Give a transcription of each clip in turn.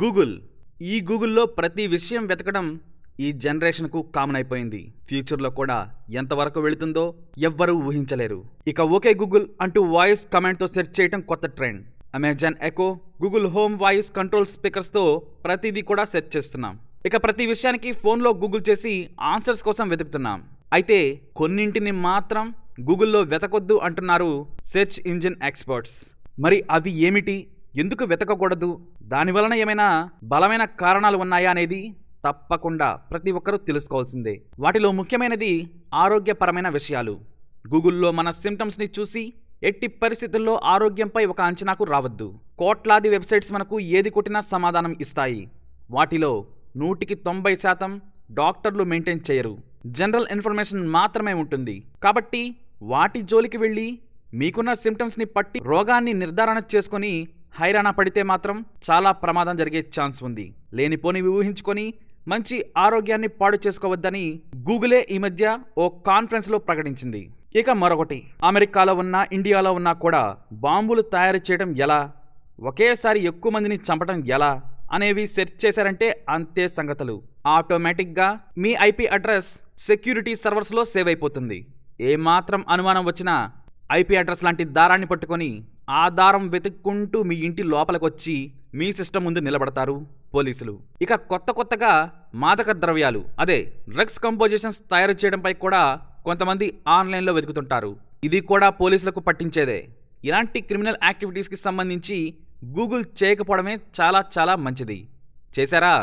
Google ఈ గూగుల్లో ప్రతి విషయం వెతకడం ఈ జనరేషన్కు కామన్ అయిపోయింది ఫ్యూచర్లో కూడా ఎంతవరకు వెళుతుందో ఎవ్వరూ ఊహించలేరు ఇక ఓకే గూగుల్ అంటూ వాయిస్ కమాండ్తో సెర్చ్ చేయడం కొత్త trend Amazon Echo Google Home voice control స్పీకర్స్తో ప్రతిదీ కూడా సెర్చ్ చేస్తున్నాం ఇక ప్రతి విషయానికి ఫోన్లో గూగుల్ చేసి ఆన్సర్స్ కోసం వెతుకుతున్నాం అయితే కొన్నింటిని మాత్రం గూగుల్లో వెతకొద్దు అంటున్నారు సెర్చ్ ఇంజిన్ ఎక్స్పర్ట్స్ మరి అవి ఏమిటి ఎందుకు వెతకకూడదు దానివలన ఏమైనా బలమైన కారణాలు ఉన్నాయా అనేది తప్పకుండా ప్రతి ఒక్కరూ తెలుసుకోవాల్సిందే వాటిలో ముఖ్యమైనది ఆరోగ్యపరమైన విషయాలు గూగుల్లో మన సిమ్టమ్స్ని చూసి ఎట్టి పరిస్థితుల్లో ఆరోగ్యంపై ఒక అంచనాకు రావద్దు కోట్లాది వెబ్సైట్స్ మనకు ఏది కొట్టినా సమాధానం ఇస్తాయి వాటిలో నూటికి తొంభై శాతం డాక్టర్లు మెయింటైన్ చేయరు జనరల్ ఇన్ఫర్మేషన్ మాత్రమే ఉంటుంది కాబట్టి వాటి జోలికి వెళ్ళి మీకున్న సిమ్టమ్స్ని పట్టి రోగాన్ని నిర్ధారణ చేసుకొని హైరాణ పడితే మాత్రం చాలా ప్రమాదం జరిగే ఛాన్స్ ఉంది లేనిపోని ఊహించుకొని మంచి ఆరోగ్యాన్ని పాడు చేసుకోవద్దని గూగులే ఈ మధ్య ఓ కాన్ఫరెన్స్లో ప్రకటించింది ఇక మరొకటి అమెరికాలో ఉన్నా ఇండియాలో ఉన్నా కూడా బాంబులు తయారు చేయడం ఎలా ఒకేసారి ఎక్కువ మందిని చంపడం ఎలా అనేవి సెర్చ్ చేశారంటే అంతే సంగతులు ఆటోమేటిక్గా మీ ఐపీ అడ్రస్ సెక్యూరిటీ సర్వర్స్లో సేవ్ అయిపోతుంది ఏమాత్రం అనుమానం వచ్చినా ఐపీ అడ్రస్ లాంటి దారాన్ని పట్టుకొని ఆధారం వెతుక్కుంటూ మీ ఇంటి లోపలికొచ్చి మీ సిస్టమ్ ముందు నిలబడతారు పోలీసులు ఇక కొత్త కొత్తగా మాదక ద్రవ్యాలు అదే డ్రగ్స్ కంపోజిషన్స్ తయారు చేయడంపై కూడా కొంతమంది ఆన్లైన్లో వెతుకుతుంటారు ఇది కూడా పోలీసులకు పట్టించేదే ఇలాంటి క్రిమినల్ యాక్టివిటీస్కి సంబంధించి గూగుల్ చేయకపోవడమే చాలా చాలా మంచిది చేశారా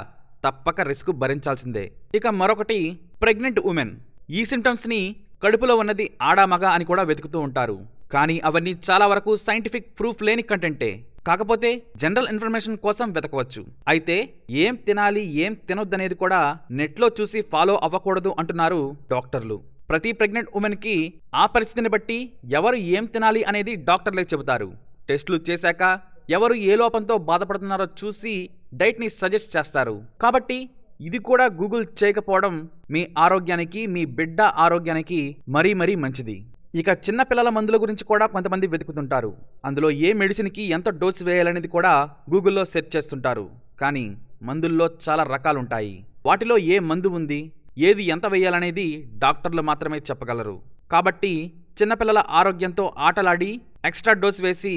తప్పక రిస్క్ భరించాల్సిందే ఇక మరొకటి ప్రెగ్నెంట్ ఉమెన్ ఈ సిమ్టమ్స్ని కడుపులో ఉన్నది ఆడామగ అని కూడా వెతుకుతూ ఉంటారు కానీ అవన్నీ చాలా వరకు సైంటిఫిక్ ప్రూఫ్ లేని కంటెంటే కాకపోతే జనరల్ ఇన్ఫర్మేషన్ కోసం వెతకవచ్చు అయితే ఏం తినాలి ఏం తినొద్దనేది కూడా నెట్లో చూసి ఫాలో అవ్వకూడదు అంటున్నారు డాక్టర్లు ప్రతి ప్రెగ్నెంట్ ఉమెన్కి ఆ పరిస్థితిని బట్టి ఎవరు ఏం తినాలి అనేది డాక్టర్లే చెబుతారు టెస్టులు చేశాక ఎవరు ఏ లోపంతో బాధపడుతున్నారో చూసి డైట్ని సజెస్ట్ చేస్తారు కాబట్టి ఇది కూడా గూగుల్ చేయకపోవడం మీ ఆరోగ్యానికి మీ బిడ్డ ఆరోగ్యానికి మరీ మరీ మంచిది ఇక చిన్నపిల్లల మందుల గురించి కూడా కొంతమంది వెతుకుతుంటారు అందులో ఏ మెడిసిన్కి ఎంత డోస్ వేయాలనేది కూడా గూగుల్లో సెర్చ్ చేస్తుంటారు కానీ మందుల్లో చాలా రకాలుంటాయి వాటిలో ఏ మందు ఉంది ఏది ఎంత వేయాలనేది డాక్టర్లు మాత్రమే చెప్పగలరు కాబట్టి చిన్నపిల్లల ఆరోగ్యంతో ఆటలాడి ఎక్స్ట్రా డోస్ వేసి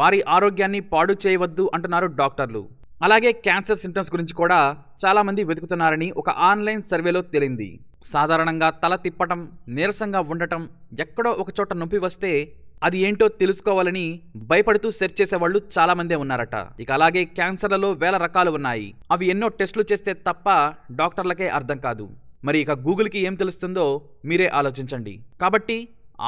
వారి ఆరోగ్యాన్ని పాడు చేయవద్దు అంటున్నారు డాక్టర్లు అలాగే క్యాన్సర్ సింటమ్స్ గురించి కూడా చాలామంది వెతుకుతున్నారని ఒక ఆన్లైన్ సర్వేలో తేలింది సాధారణంగా తల తిప్పటం నీరసంగా ఉండటం ఎక్కడో ఒకచోట నొప్పి వస్తే అది ఏంటో తెలుసుకోవాలని భయపడుతూ సెర్చ్ చేసేవాళ్ళు చాలామందే ఉన్నారట ఇక అలాగే క్యాన్సర్లలో వేల రకాలు ఉన్నాయి అవి ఎన్నో టెస్టులు చేస్తే తప్ప డాక్టర్లకే అర్థం కాదు మరి ఇక గూగుల్కి ఏం తెలుస్తుందో మీరే ఆలోచించండి కాబట్టి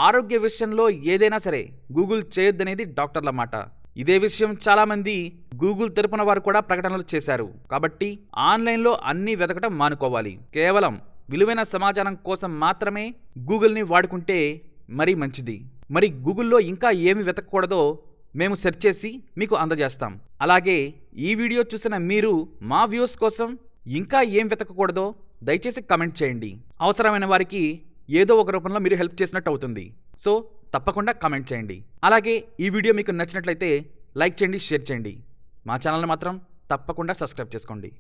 ఆరోగ్య విషయంలో ఏదైనా సరే గూగుల్ చేయొద్దనేది డాక్టర్ల మాట ఇదే విషయం చాలామంది గూగుల్ తరపున వారు కూడా ప్రకటనలు చేశారు కాబట్టి ఆన్లైన్లో అన్నీ వెతకటం మానుకోవాలి కేవలం విలువైన సమాచారం కోసం మాత్రమే గూగుల్ని వాడుకుంటే మరీ మంచిది మరి గూగుల్లో ఇంకా ఏమి వెతకూడదో మేము సెర్చ్ చేసి మీకు అందజేస్తాం అలాగే ఈ వీడియో చూసిన మీరు మా వ్యూస్ కోసం ఇంకా ఏం వెతకకూడదో దయచేసి కమెంట్ చేయండి అవసరమైన వారికి ఏదో ఒక రూపంలో మీరు హెల్ప్ చేసినట్టు అవుతుంది సో తప్పకుండా కమెంట్ చేయండి అలాగే ఈ వీడియో మీకు నచ్చినట్లయితే లైక్ చేయండి షేర్ చేయండి మా ఛానల్ని మాత్రం తప్పకుండా సబ్స్క్రైబ్ చేసుకోండి